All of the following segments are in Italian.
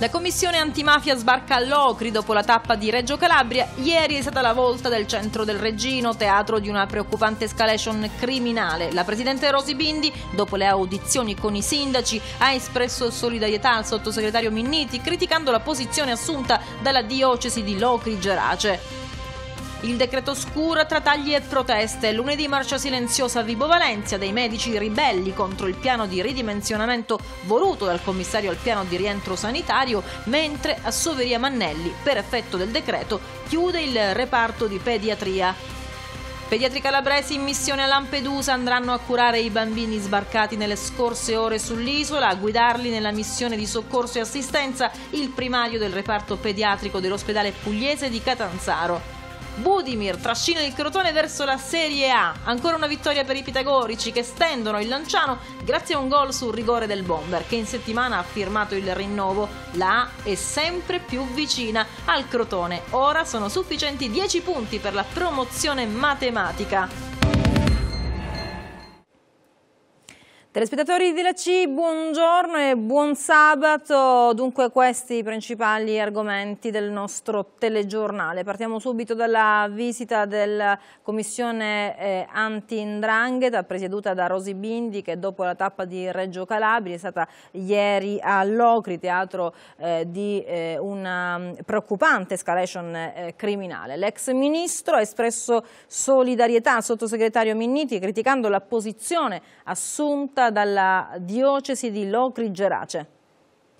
La commissione antimafia sbarca a Locri dopo la tappa di Reggio Calabria. Ieri è stata la volta del centro del Regino, teatro di una preoccupante escalation criminale. La presidente Rosi Bindi, dopo le audizioni con i sindaci, ha espresso solidarietà al sottosegretario Minniti, criticando la posizione assunta dalla diocesi di Locri Gerace. Il decreto scura tra tagli e proteste. Lunedì marcia silenziosa a Vibo Valencia dei medici ribelli contro il piano di ridimensionamento voluto dal commissario al piano di rientro sanitario, mentre a Soveria Mannelli, per effetto del decreto, chiude il reparto di pediatria. Pediatri calabresi in missione a Lampedusa andranno a curare i bambini sbarcati nelle scorse ore sull'isola, a guidarli nella missione di soccorso e assistenza il primario del reparto pediatrico dell'ospedale pugliese di Catanzaro. Budimir trascina il Crotone verso la Serie A. Ancora una vittoria per i pitagorici che stendono il Lanciano grazie a un gol sul rigore del Bomber che in settimana ha firmato il rinnovo. La A è sempre più vicina al Crotone. Ora sono sufficienti 10 punti per la promozione matematica. Telespettatori di La C, buongiorno e buon sabato. Dunque questi i principali argomenti del nostro telegiornale. Partiamo subito dalla visita della commissione eh, anti-indrangheta presieduta da Rosi Bindi che dopo la tappa di Reggio Calabria è stata ieri a Locri, teatro eh, di eh, una um, preoccupante escalation eh, criminale. L'ex ministro ha espresso solidarietà al sottosegretario Minniti criticando la posizione assunta dalla diocesi di Locri Gerace.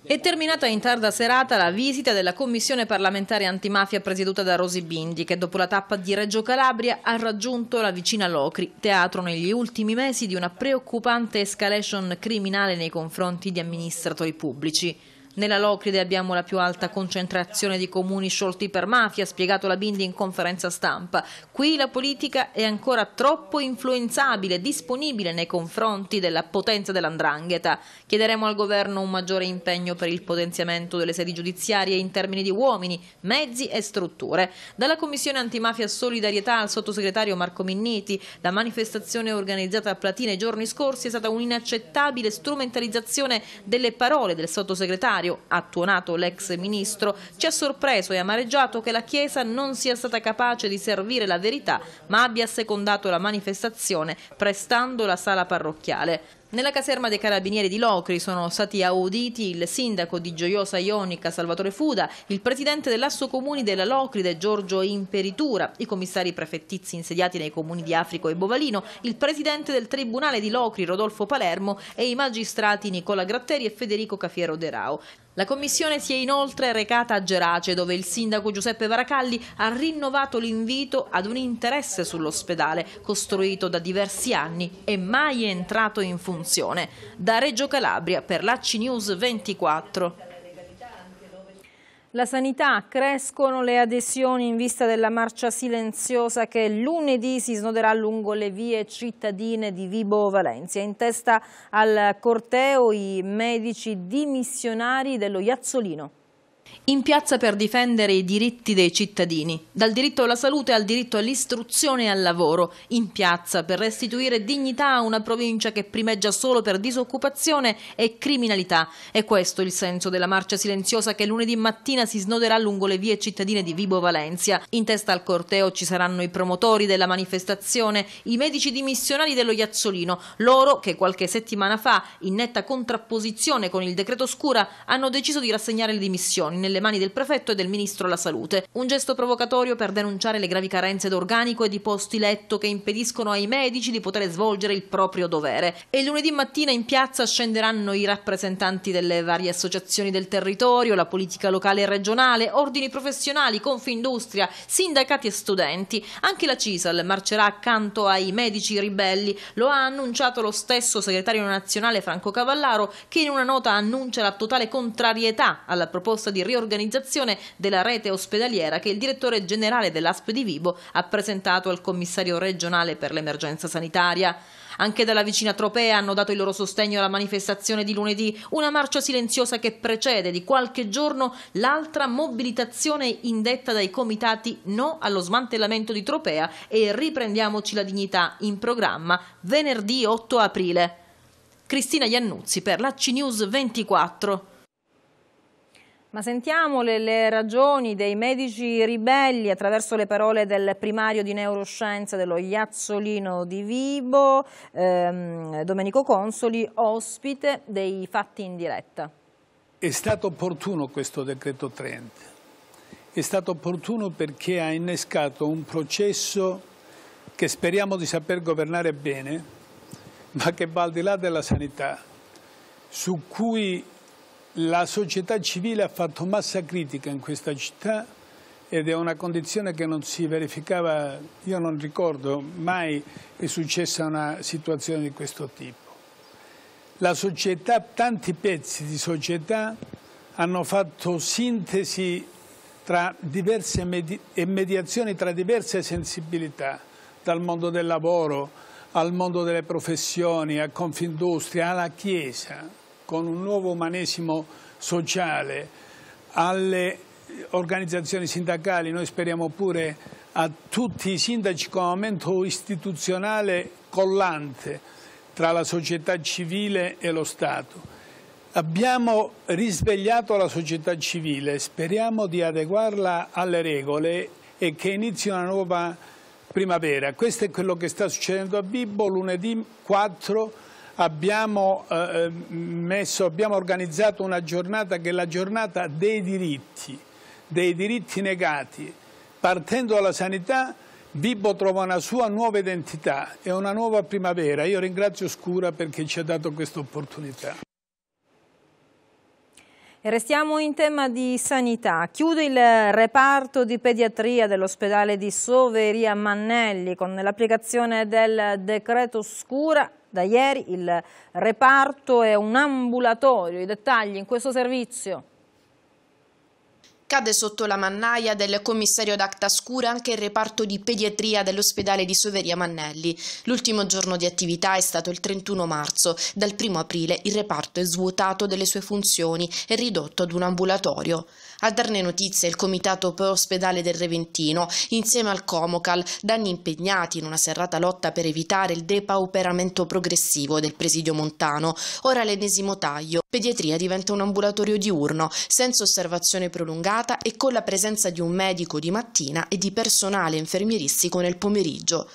È terminata in tarda serata la visita della commissione parlamentare antimafia presieduta da Rosi Bindi che dopo la tappa di Reggio Calabria ha raggiunto la vicina Locri, teatro negli ultimi mesi di una preoccupante escalation criminale nei confronti di amministratori pubblici. Nella Locride abbiamo la più alta concentrazione di comuni sciolti per mafia, ha spiegato la Bindi in conferenza stampa. Qui la politica è ancora troppo influenzabile, disponibile nei confronti della potenza dell'andrangheta. Chiederemo al governo un maggiore impegno per il potenziamento delle sedi giudiziarie in termini di uomini, mezzi e strutture. Dalla Commissione Antimafia Solidarietà al sottosegretario Marco Minniti, la manifestazione organizzata a Platina i giorni scorsi è stata un'inaccettabile strumentalizzazione delle parole del sottosegretario ha tuonato l'ex ministro, ci ha sorpreso e amareggiato che la Chiesa non sia stata capace di servire la verità ma abbia secondato la manifestazione prestando la sala parrocchiale. Nella caserma dei carabinieri di Locri sono stati auditi il sindaco di Gioiosa Ionica Salvatore Fuda, il presidente dell'asso comuni della Locride Giorgio Imperitura, i commissari prefettizi insediati nei comuni di Africo e Bovalino, il presidente del tribunale di Locri Rodolfo Palermo e i magistrati Nicola Gratteri e Federico Cafiero De Rao. La commissione si è inoltre recata a Gerace dove il sindaco Giuseppe Varacalli ha rinnovato l'invito ad un interesse sull'ospedale costruito da diversi anni e mai entrato in funzione. Da Reggio Calabria per l'AC News 24. La sanità, crescono le adesioni in vista della marcia silenziosa che lunedì si snoderà lungo le vie cittadine di Vibo Valencia. In testa al corteo i medici dimissionari dello Iazzolino. In piazza per difendere i diritti dei cittadini, dal diritto alla salute al diritto all'istruzione e al lavoro, in piazza per restituire dignità a una provincia che primeggia solo per disoccupazione e criminalità. È questo il senso della marcia silenziosa che lunedì mattina si snoderà lungo le vie cittadine di Vibo Valencia. In testa al corteo ci saranno i promotori della manifestazione, i medici dimissionali dello Iazzolino, loro che qualche settimana fa, in netta contrapposizione con il decreto Scura, hanno deciso di rassegnare le dimissioni nelle mani del prefetto e del ministro della salute. Un gesto provocatorio per denunciare le gravi carenze d'organico e di posti letto che impediscono ai medici di poter svolgere il proprio dovere. E lunedì mattina in piazza scenderanno i rappresentanti delle varie associazioni del territorio, la politica locale e regionale, ordini professionali, Confindustria, sindacati e studenti. Anche la CISAL marcerà accanto ai medici ribelli. Lo ha annunciato lo stesso segretario nazionale Franco Cavallaro che in una nota annuncia la totale contrarietà alla proposta di riorganizzazione della rete ospedaliera che il direttore generale dell'ASP di Vibo ha presentato al commissario regionale per l'emergenza sanitaria. Anche dalla vicina Tropea hanno dato il loro sostegno alla manifestazione di lunedì, una marcia silenziosa che precede di qualche giorno l'altra mobilitazione indetta dai comitati No allo smantellamento di Tropea e Riprendiamoci la dignità in programma venerdì 8 aprile. Cristina Iannuzzi per la C News 24. Ma sentiamo le ragioni dei medici ribelli attraverso le parole del primario di neuroscienze dello Iazzolino di Vibo, ehm, Domenico Consoli, ospite dei fatti in diretta. È stato opportuno questo decreto 30. È stato opportuno perché ha innescato un processo che speriamo di saper governare bene, ma che va al di là della sanità, su cui la società civile ha fatto massa critica in questa città ed è una condizione che non si verificava, io non ricordo mai è successa una situazione di questo tipo. La società, tanti pezzi di società hanno fatto sintesi medi e mediazioni tra diverse sensibilità, dal mondo del lavoro al mondo delle professioni, a Confindustria, alla Chiesa, con un nuovo umanesimo sociale alle organizzazioni sindacali, noi speriamo pure a tutti i sindaci con un aumento istituzionale collante tra la società civile e lo Stato. Abbiamo risvegliato la società civile, speriamo di adeguarla alle regole e che inizi una nuova primavera. Questo è quello che sta succedendo a Bibbo lunedì 4 abbiamo, eh, eh, messo, abbiamo organizzato una giornata che è la giornata dei diritti, dei diritti negati. Partendo dalla sanità, Bibbo trova una sua nuova identità e una nuova primavera. Io ringrazio Scura perché ci ha dato questa opportunità. Restiamo in tema di sanità. Chiude il reparto di pediatria dell'ospedale di Soveria Mannelli con l'applicazione del decreto Scura. Da ieri il reparto è un ambulatorio. I dettagli in questo servizio. Cade sotto la mannaia del commissario d'acta scura anche il reparto di pediatria dell'ospedale di Soveria Mannelli. L'ultimo giorno di attività è stato il 31 marzo. Dal 1 aprile il reparto è svuotato delle sue funzioni e ridotto ad un ambulatorio. A darne notizia il comitato Pro-Ospedale del Reventino, insieme al Comocal, danni impegnati in una serrata lotta per evitare il depauperamento progressivo del presidio montano. Ora l'ennesimo taglio. Pediatria diventa un ambulatorio diurno, senza osservazione prolungata e con la presenza di un medico di mattina e di personale infermieristico nel pomeriggio.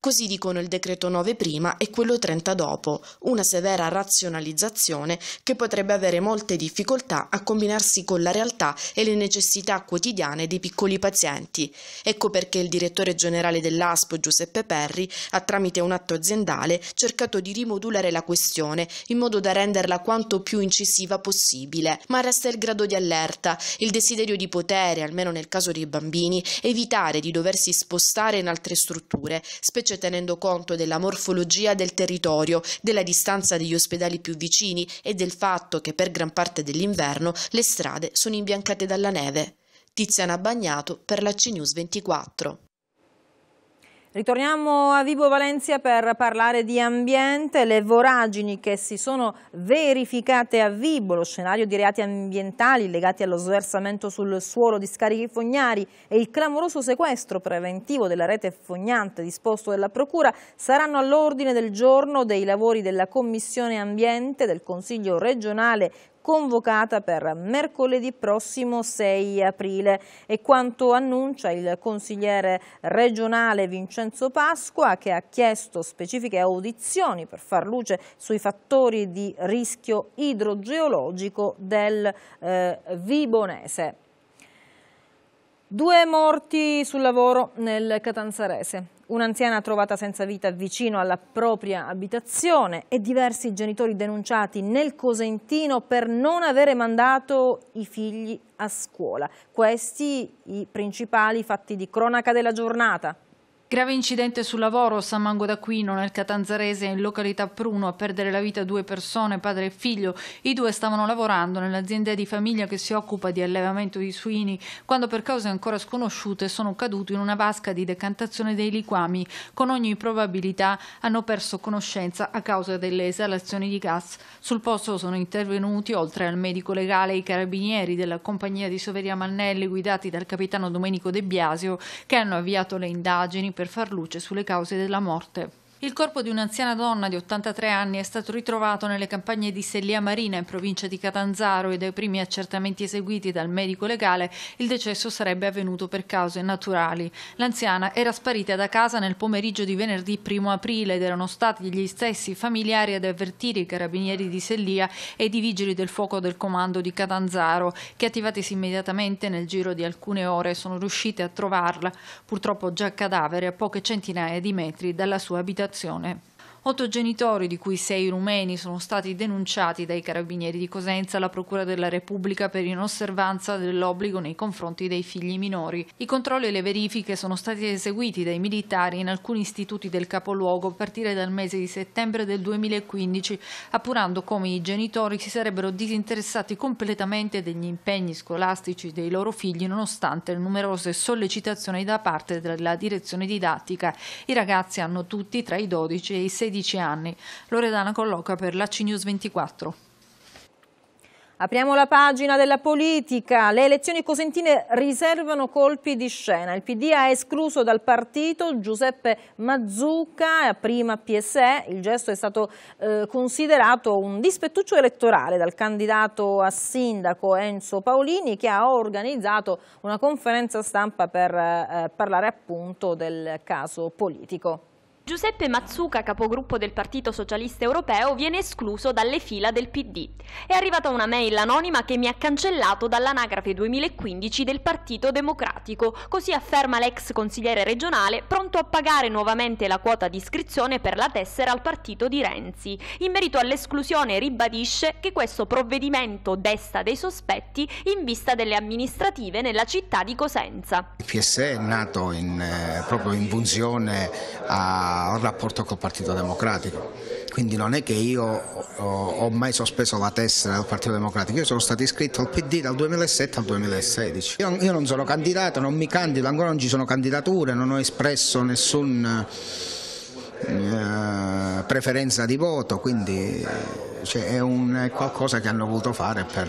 Così dicono il decreto 9 prima e quello 30 dopo, una severa razionalizzazione che potrebbe avere molte difficoltà a combinarsi con la realtà e le necessità quotidiane dei piccoli pazienti. Ecco perché il direttore generale dell'ASPO Giuseppe Perri, ha tramite un atto aziendale cercato di rimodulare la questione in modo da renderla quanto più incisiva possibile, ma resta il grado di allerta, il desiderio di potere, almeno nel caso dei bambini, evitare di doversi spostare in altre strutture, specie tenendo conto della morfologia del territorio, della distanza degli ospedali più vicini e del fatto che per gran parte dell'inverno le strade sono imbiancate dalla neve. Tiziana Bagnato per la CNews 24. Ritorniamo a Vibo Valencia per parlare di ambiente, le voragini che si sono verificate a Vibo, lo scenario di reati ambientali legati allo sversamento sul suolo di scarichi fognari e il clamoroso sequestro preventivo della rete fognante disposto dalla Procura saranno all'ordine del giorno dei lavori della Commissione Ambiente del Consiglio regionale convocata per mercoledì prossimo 6 aprile. E quanto annuncia il consigliere regionale Vincenzo Pasqua che ha chiesto specifiche audizioni per far luce sui fattori di rischio idrogeologico del eh, Vibonese. Due morti sul lavoro nel Catanzarese. Un'anziana trovata senza vita vicino alla propria abitazione e diversi genitori denunciati nel Cosentino per non avere mandato i figli a scuola. Questi i principali fatti di cronaca della giornata. Grave incidente sul lavoro, a San Mango d'Aquino, nel Catanzarese, in località Pruno, a perdere la vita due persone, padre e figlio. I due stavano lavorando nell'azienda di famiglia che si occupa di allevamento di suini, quando per cause ancora sconosciute sono caduti in una vasca di decantazione dei liquami. Con ogni probabilità hanno perso conoscenza a causa delle esalazioni di gas. Sul posto sono intervenuti, oltre al medico legale, i carabinieri della compagnia di Soveria Mannelli, guidati dal capitano Domenico De Biasio, che hanno avviato le indagini per far luce sulle cause della morte. Il corpo di un'anziana donna di 83 anni è stato ritrovato nelle campagne di Sellia Marina in provincia di Catanzaro e dai primi accertamenti eseguiti dal medico legale il decesso sarebbe avvenuto per cause naturali. L'anziana era sparita da casa nel pomeriggio di venerdì 1 aprile ed erano stati gli stessi familiari ad avvertire i carabinieri di Sellia e i vigili del fuoco del comando di Catanzaro che attivatisi immediatamente nel giro di alcune ore sono riusciti a trovarla, purtroppo già cadavere a poche centinaia di metri dalla sua abitazione comunicazione. Otto genitori, di cui sei rumeni, sono stati denunciati dai carabinieri di Cosenza alla Procura della Repubblica per inosservanza dell'obbligo nei confronti dei figli minori. I controlli e le verifiche sono stati eseguiti dai militari in alcuni istituti del capoluogo a partire dal mese di settembre del 2015, appurando come i genitori si sarebbero disinteressati completamente degli impegni scolastici dei loro figli nonostante le numerose sollecitazioni da parte della direzione didattica. I ragazzi hanno tutti tra i 12 e i 16 16 anni. Loredana colloca per la CNews 24. Apriamo la pagina della politica. Le elezioni cosentine riservano colpi di scena. Il PD ha escluso dal partito Giuseppe Mazzucca, prima PSE. Il gesto è stato eh, considerato un dispettuccio elettorale dal candidato a sindaco Enzo Paolini che ha organizzato una conferenza stampa per eh, parlare appunto del caso politico. Giuseppe Mazzuca, capogruppo del Partito Socialista Europeo, viene escluso dalle fila del PD. È arrivata una mail anonima che mi ha cancellato dall'anagrafe 2015 del Partito Democratico, così afferma l'ex consigliere regionale, pronto a pagare nuovamente la quota di iscrizione per la tessera al partito di Renzi. In merito all'esclusione ribadisce che questo provvedimento desta dei sospetti in vista delle amministrative nella città di Cosenza. Il PSE è nato in, eh, proprio in funzione a ha un rapporto col Partito Democratico. Quindi non è che io ho, mai sospeso la tessera del Partito Democratico, io sono stato iscritto al PD dal 2007 al 2016. io non sono candidato, non mi candido, ancora non ci sono candidature, non ho espresso nessun eh, preferenza di voto, quindi cioè, è, un, è qualcosa che hanno voluto fare per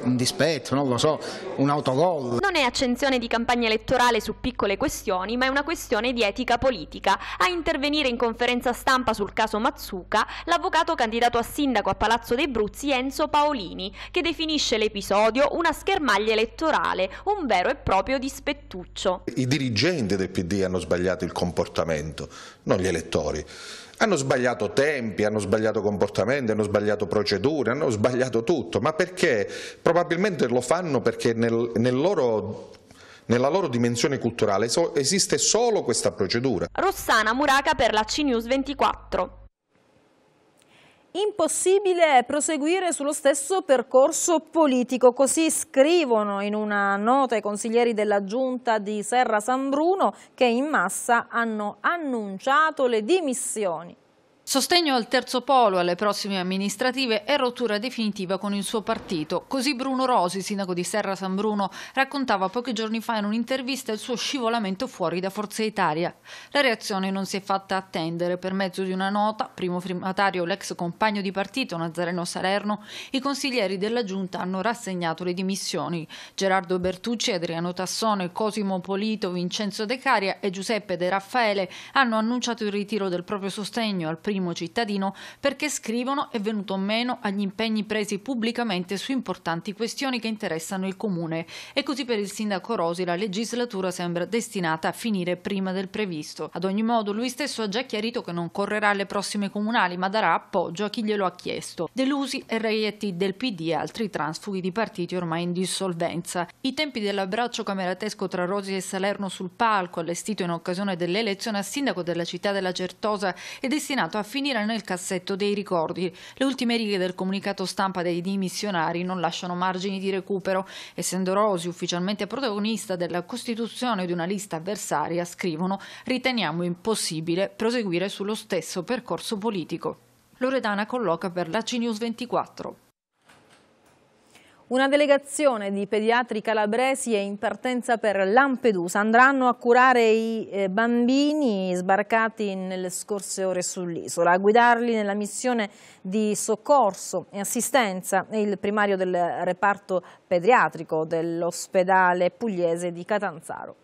eh, un dispetto, non lo so, un autogol. Non è accensione di campagna elettorale su piccole questioni, ma è una questione di etica politica. A intervenire in conferenza stampa sul caso Mazzuca, l'avvocato candidato a sindaco a Palazzo dei Bruzzi Enzo Paolini, che definisce l'episodio una schermaglia elettorale, un vero e proprio dispettuccio. I dirigenti del PD hanno sbagliato il comportamento, non gli elettori elettori. Hanno sbagliato tempi, hanno sbagliato comportamenti, hanno sbagliato procedure, hanno sbagliato tutto, ma perché? Probabilmente lo fanno perché nel, nel loro nella loro dimensione culturale esiste solo questa procedura. Rossana Muraca per la CNews 24. Impossibile proseguire sullo stesso percorso politico, così scrivono in una nota i consiglieri della giunta di Serra San Bruno che in massa hanno annunciato le dimissioni. Sostegno al terzo polo, alle prossime amministrative e rottura definitiva con il suo partito. Così Bruno Rosi, sindaco di Serra San Bruno, raccontava pochi giorni fa in un'intervista il suo scivolamento fuori da Forza Italia. La reazione non si è fatta attendere. Per mezzo di una nota, primo firmatario l'ex compagno di partito Nazareno Salerno, i consiglieri della Giunta hanno rassegnato le dimissioni. Gerardo Bertucci, Adriano Tassone, Cosimo Polito, Vincenzo De Caria e Giuseppe De Raffaele hanno annunciato il ritiro del proprio sostegno al primo primo cittadino perché scrivono è venuto meno agli impegni presi pubblicamente su importanti questioni che interessano il comune e così per il sindaco Rosi la legislatura sembra destinata a finire prima del previsto. Ad ogni modo lui stesso ha già chiarito che non correrà alle prossime comunali ma darà appoggio a chi glielo ha chiesto. Delusi e reietti del PD e altri transfughi di partiti ormai in dissolvenza. I tempi dell'abbraccio cameratesco tra Rosi e Salerno sul palco allestito in occasione dell'elezione a sindaco della città della Certosa è destinato a finire nel cassetto dei ricordi. Le ultime righe del comunicato stampa dei dimissionari non lasciano margini di recupero. Essendo Rosi ufficialmente protagonista della costituzione di una lista avversaria, scrivono «Riteniamo impossibile proseguire sullo stesso percorso politico». Loredana colloca per la CNews 24. Una delegazione di pediatri calabresi è in partenza per Lampedusa. Andranno a curare i eh, bambini sbarcati nelle scorse ore sull'isola. A guidarli nella missione di soccorso e assistenza è il primario del reparto pediatrico dell'ospedale pugliese di Catanzaro.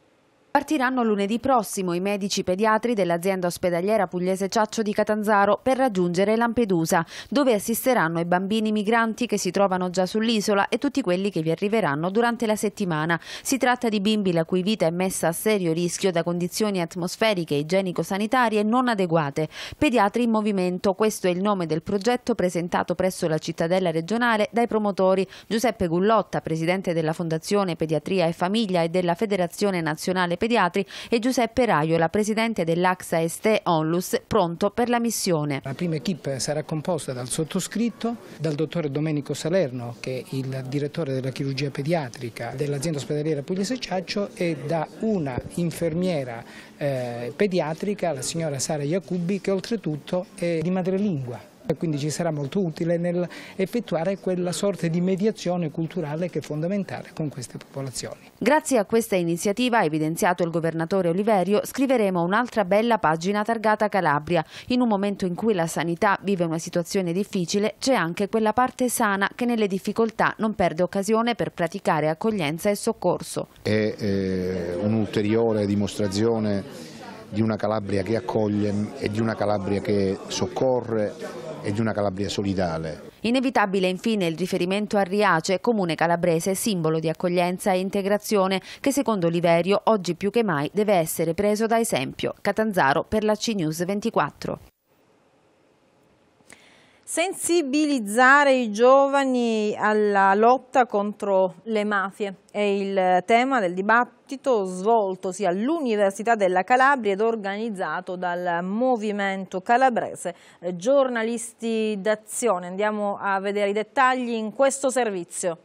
Partiranno lunedì prossimo i medici pediatri dell'azienda ospedaliera pugliese Ciaccio di Catanzaro per raggiungere Lampedusa, dove assisteranno i bambini migranti che si trovano già sull'isola e tutti quelli che vi arriveranno durante la settimana. Si tratta di bimbi la cui vita è messa a serio rischio da condizioni atmosferiche, e igienico-sanitarie non adeguate. Pediatri in movimento, questo è il nome del progetto presentato presso la cittadella regionale dai promotori Giuseppe Gullotta, presidente della Fondazione Pediatria e Famiglia e della Federazione Nazionale Pediatria pediatri e Giuseppe Raiola, presidente dell'AXA Este Onlus, pronto per la missione. La prima equip sarà composta dal sottoscritto, dal dottore Domenico Salerno, che è il direttore della chirurgia pediatrica dell'azienda ospedaliera Pugliese Ciaccio e da una infermiera eh, pediatrica, la signora Sara Iacubi, che oltretutto è di madrelingua e quindi ci sarà molto utile nell'effettuare quella sorta di mediazione culturale che è fondamentale con queste popolazioni. Grazie a questa iniziativa, evidenziato il governatore Oliverio, scriveremo un'altra bella pagina targata Calabria. In un momento in cui la sanità vive una situazione difficile, c'è anche quella parte sana che nelle difficoltà non perde occasione per praticare accoglienza e soccorso. È eh, un'ulteriore dimostrazione di una Calabria che accoglie e di una Calabria che soccorre e di una Calabria solidale. Inevitabile infine il riferimento a Riace, comune calabrese simbolo di accoglienza e integrazione che secondo Liverio oggi più che mai deve essere preso da esempio. Catanzaro per la CNews 24. Sensibilizzare i giovani alla lotta contro le mafie è il tema del dibattito svoltosi all'Università della Calabria ed organizzato dal Movimento Calabrese Giornalisti d'Azione. Andiamo a vedere i dettagli in questo servizio.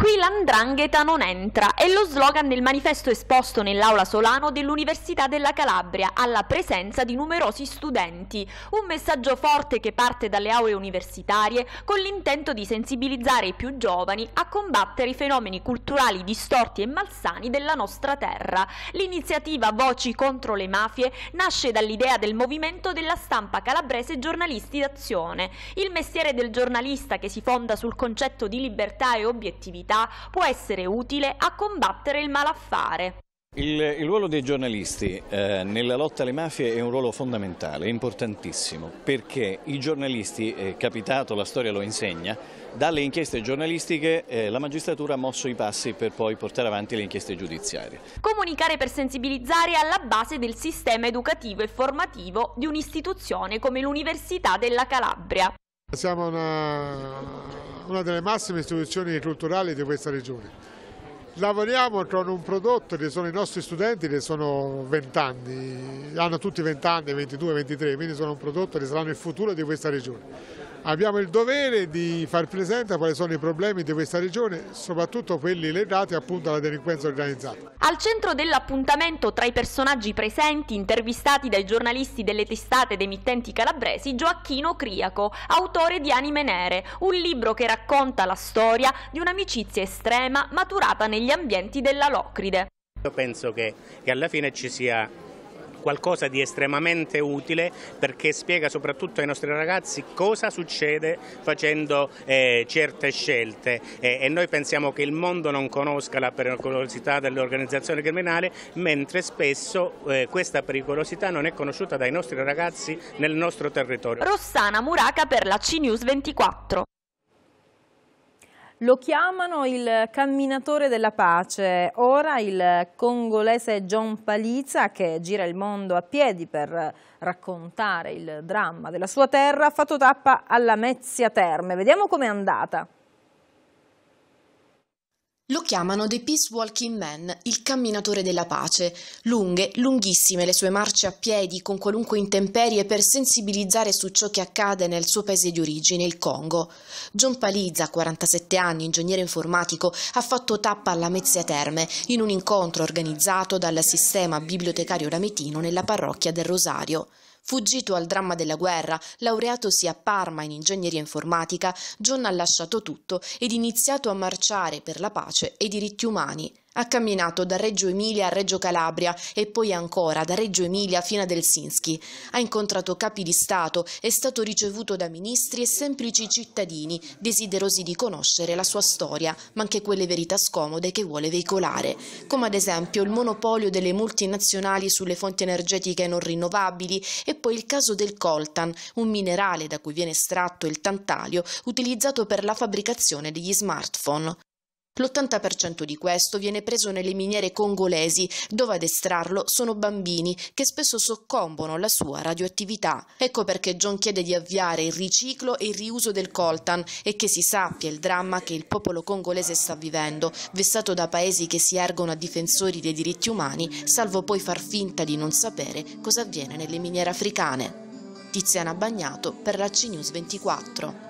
Qui l'andrangheta non entra è lo slogan del manifesto esposto nell'aula Solano dell'Università della Calabria alla presenza di numerosi studenti. Un messaggio forte che parte dalle aule universitarie con l'intento di sensibilizzare i più giovani a combattere i fenomeni culturali distorti e malsani della nostra terra. L'iniziativa Voci contro le mafie nasce dall'idea del movimento della stampa calabrese Giornalisti d'Azione. Il mestiere del giornalista che si fonda sul concetto di libertà e obiettività attività può essere utile a combattere il malaffare. Il, il, ruolo dei giornalisti eh, nella lotta alle mafie è un ruolo fondamentale, importantissimo, perché i giornalisti, eh, capitato, la storia lo insegna, dalle inchieste giornalistiche eh, la magistratura ha mosso i passi per poi portare avanti le inchieste giudiziarie. Comunicare per sensibilizzare è alla base del sistema educativo e formativo di un'istituzione come l'Università della Calabria. Siamo una una delle massime istituzioni culturali di questa regione. Lavoriamo con un prodotto che sono i nostri studenti che sono 20 anni, hanno tutti 20 anni, 22, 23, quindi sono un prodotto che saranno il futuro di questa regione abbiamo il dovere di far presente quali sono i problemi di questa regione, soprattutto quelli legati appunto alla delinquenza organizzata. Al centro dell'appuntamento tra i personaggi presenti, intervistati dai giornalisti delle testate ed emittenti calabresi, Gioacchino Criaco, autore di Anime Nere, un libro che racconta la storia di un'amicizia estrema maturata negli ambienti della Locride. Io penso che, che alla fine ci sia qualcosa di estremamente utile perché spiega soprattutto ai nostri ragazzi cosa succede facendo eh, certe scelte eh, e noi pensiamo che il mondo non conosca la pericolosità dell'organizzazione criminale mentre spesso eh, questa pericolosità non è conosciuta dai nostri ragazzi nel nostro territorio. Rossana Muraca per la CNews 24. Lo chiamano il camminatore della pace. Ora il congolese John Palizza, che gira il mondo a piedi per raccontare il dramma della sua terra, ha fatto tappa alla Mezzia Terme. Vediamo com'è andata. Lo chiamano The Peace Walking Man, il camminatore della pace. Lunghe, lunghissime le sue marce a piedi con qualunque intemperie per sensibilizzare su ciò che accade nel suo paese di origine, il Congo. John Palizza, 47 anni, ingegnere informatico, ha fatto tappa alla Mezzia Terme in un incontro organizzato dal sistema bibliotecario rametino nella parrocchia del Rosario. Fuggito al dramma della guerra, laureatosi a Parma in ingegneria informatica, John ha lasciato tutto ed iniziato a marciare per la pace e i diritti umani. Ha camminato da Reggio Emilia a Reggio Calabria e poi ancora da Reggio Emilia fino ad Helsinki. Ha incontrato capi di Stato, è stato ricevuto da ministri e semplici cittadini desiderosi di conoscere la sua storia, ma anche quelle verità scomode che vuole veicolare, come ad esempio il monopolio delle multinazionali sulle fonti energetiche non rinnovabili e poi il caso del coltan, un minerale da cui viene estratto il tantalio utilizzato per la fabbricazione degli smartphone. L'80% di questo viene preso nelle miniere congolesi, dove ad estrarlo sono bambini che spesso soccombono alla sua radioattività. Ecco perché John chiede di avviare il riciclo e il riuso del coltan e che si sappia il dramma che il popolo congolese sta vivendo, vessato da paesi che si ergono a difensori dei diritti umani, salvo poi far finta di non sapere cosa avviene nelle miniere africane. Tiziana Bagnato per la CNews 24.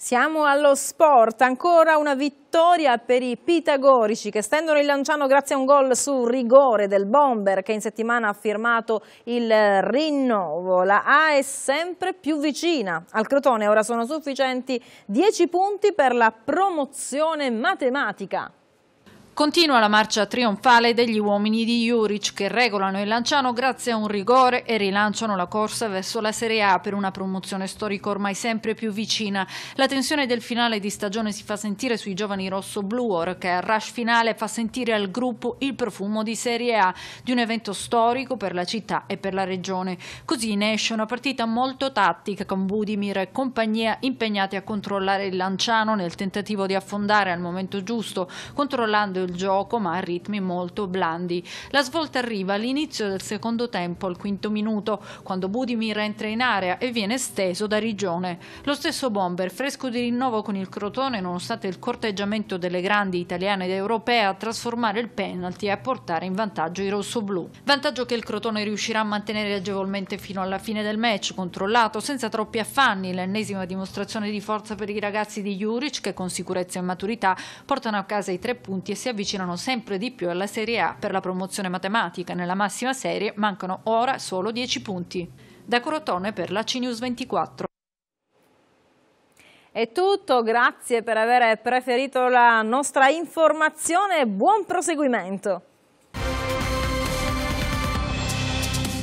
Siamo allo sport, ancora una vittoria per i pitagorici che stendono il lanciano grazie a un gol su rigore del bomber che in settimana ha firmato il rinnovo. La A è sempre più vicina. Al Crotone ora sono sufficienti 10 punti per la promozione matematica. Continua la marcia trionfale degli uomini di Juric che regolano il Lanciano grazie a un rigore e rilanciano la corsa verso la Serie A per una promozione storica ormai sempre più vicina. La tensione del finale di stagione si fa sentire sui giovani rosso-blu, ora che al rush finale fa sentire al gruppo il profumo di Serie A, di un evento storico per la città e per la regione. Così ne esce una partita molto tattica con Budimir e compagnia impegnati a controllare il Lanciano nel tentativo di affondare al momento giusto, controllando il il gioco ma a ritmi molto blandi. La svolta arriva all'inizio del secondo tempo, al quinto minuto, quando Budimir entra in area e viene steso da Rigione. Lo stesso Bomber, fresco di rinnovo con il Crotone, nonostante il corteggiamento delle grandi italiane ed europee, a trasformare il penalty e a portare in vantaggio i rossoblù. Vantaggio che il Crotone riuscirà a mantenere agevolmente fino alla fine del match, controllato senza troppi affanni, l'ennesima dimostrazione di forza per i ragazzi di Juric che con sicurezza e maturità portano a casa i tre punti e si avvicinano avvicinano sempre di più alla Serie A per la promozione matematica. Nella massima serie mancano ora solo 10 punti. Da Crotone per la CNews 24. È tutto, grazie per aver preferito la nostra informazione, buon proseguimento.